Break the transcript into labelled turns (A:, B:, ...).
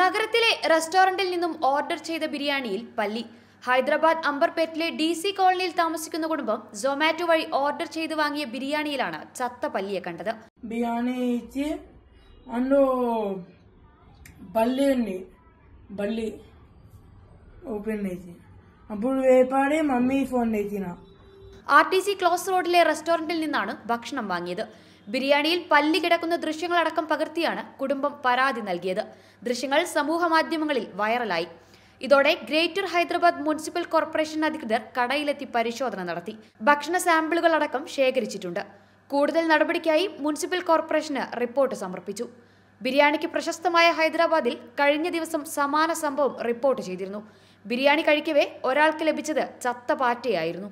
A: നഗരത്തിലെ റെസ്റ്റോറന്റിൽ നിന്നും ഓർഡർ ചെയ്ത ബിരിയാണിയിൽ പല്ലി ഹൈദരാബാദ് അംബർപേറ്റിലെ ഡി സി കോളനിയിൽ താമസിക്കുന്ന കുടുംബം സൊമാറ്റോ വഴി ഓർഡർ ചെയ്ത് വാങ്ങിയ ബിരിയാണിയിലാണ് ചത്ത
B: പല്ലിയെ കണ്ടത് ബിരിയാണി അപ്പോൾ బల్లి అండి బల్లి open
C: R T C
D: close റോഡിലെ റെസ്റ്റോറന്റിൽ
C: നിന്നാണ് ഭക്ഷണം വാങ്ങിയത്
A: ബിരിയാണിയിൽ പല്ലി കിടക്കുന്ന ദൃശ്യങ്ങളടക്കം പകർത്തിയാണ് കുടുംബം പരാതി നൽകിയത് ദൃശ്യങ്ങൾ സമൂഹമാധ്യമങ്ങളിൽ വൈറലായി ഇതോടെ ഗ്രേറ്റർ ഹൈദരാബാദ് മുനിസിപ്പൽ കോർപ്പറേഷൻ അധികൃതർ കടയിലെത്തി പരിശോധന നടത്തി ഭക്ഷണ സാമ്പിളുകൾ അടക്കം ശേഖരിച്ചിട്ടുണ്ട് കൂടുതൽ നടപടിക്കായി മുനിസിപ്പൽ കോർപ്പറേഷന് റിപ്പോർട്ട് സമർപ്പിച്ചു ബിരിയാണിക്ക് പ്രശസ്തമായ ഹൈദരാബാദിൽ കഴിഞ്ഞ ദിവസം സമാന സംഭവം റിപ്പോർട്ട് ചെയ്തിരുന്നു ബിരിയാണി കഴിക്കവേ ഒരാൾക്ക് ലഭിച്ചത് ചത്ത പാറ്റയായിരുന്നു